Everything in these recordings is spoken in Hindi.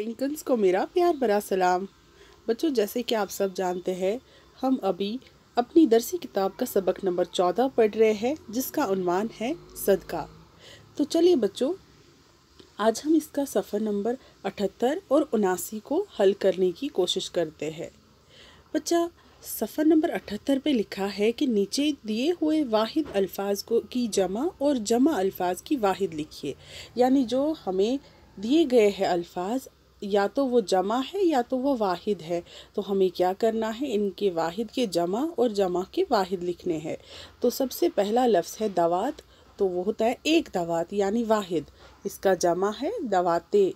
ट्विंकल्स को मेरा प्यार भरा सलाम बच्चों जैसे कि आप सब जानते हैं हम अभी अपनी दरसी किताब का सबक नंबर चौदह पढ़ रहे हैं जिसका उन्वान है सदका तो चलिए बच्चों आज हम इसका सफ़र नंबर अठहत्तर और उनासी को हल करने की कोशिश करते हैं बच्चा सफ़र नंबर अठहत्तर पे लिखा है कि नीचे दिए हुए वाहिद अल्फाज को की जमा और जमा अल्फाज की वाहिद लिखिए यानी जो हमें दिए गए हैं अल्फाज या तो वो जमा है या तो वो वाहिद है तो हमें क्या करना है इनके वाहिद के जमा और जमा के वाहिद लिखने हैं तो सबसे पहला लफ्ज़ है दवात तो वो होता है एक दवात यानी वाहिद इसका जमा है दवाते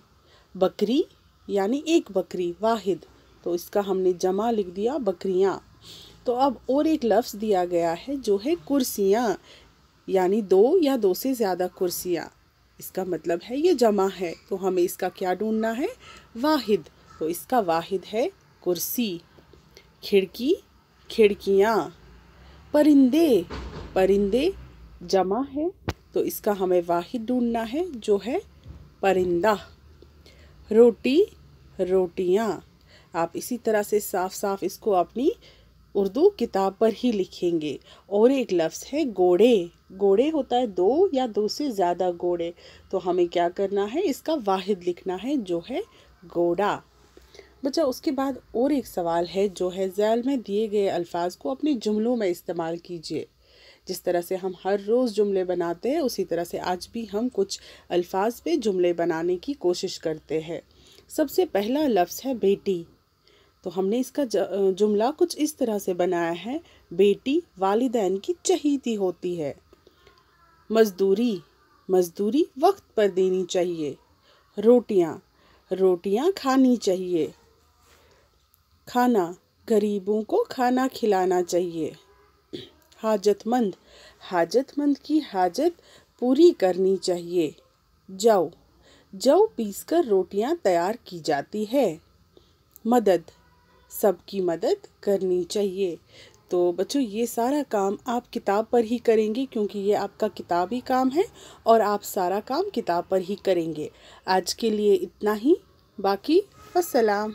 बकरी यानी एक बकरी वाहिद तो इसका हमने जमा लिख दिया बकरियाँ तो अब और एक लफ्ज़ दिया गया है जो है कुर्सियाँ यानी दो या दो से ज़्यादा कुर्सियाँ इसका मतलब है ये जमा है तो हमें इसका क्या ढूंढना है वाहिद तो इसका वाहिद है कुर्सी खिड़की खिड़कियाँ परिंदे परिंदे जमा है तो इसका हमें वाहिद ढूंढना है जो है परिंदा रोटी रोटियाँ आप इसी तरह से साफ साफ इसको अपनी उर्दू किताब पर ही लिखेंगे और एक लफ्ज़ है घोड़े घोड़े होता है दो या दो से ज़्यादा घोड़े तो हमें क्या करना है इसका वाहिद लिखना है जो है घोड़ा बच्चा उसके बाद और एक सवाल है जो है जैल में दिए गए अल्फाज को अपने जुमलों में इस्तेमाल कीजिए जिस तरह से हम हर रोज़ जुमले बनाते हैं उसी तरह से आज भी हम कुछ अल्फाज पे जुमले बनाने की कोशिश करते हैं सबसे पहला लफ्ज़ है बेटी तो हमने इसका जुमला कुछ इस तरह से बनाया है बेटी वालदेन की चहीती होती है मजदूरी मजदूरी वक्त पर देनी चाहिए रोटियाँ रोटियाँ खानी चाहिए खाना गरीबों को खाना खिलाना चाहिए हाजतमंद हाजतमंद की हाजत पूरी करनी चाहिए जव जव पीसकर रोटियां तैयार की जाती है मदद सबकी मदद करनी चाहिए तो बच्चों ये सारा काम आप किताब पर ही करेंगे क्योंकि ये आपका किताबी काम है और आप सारा काम किताब पर ही करेंगे आज के लिए इतना ही बाकी असलम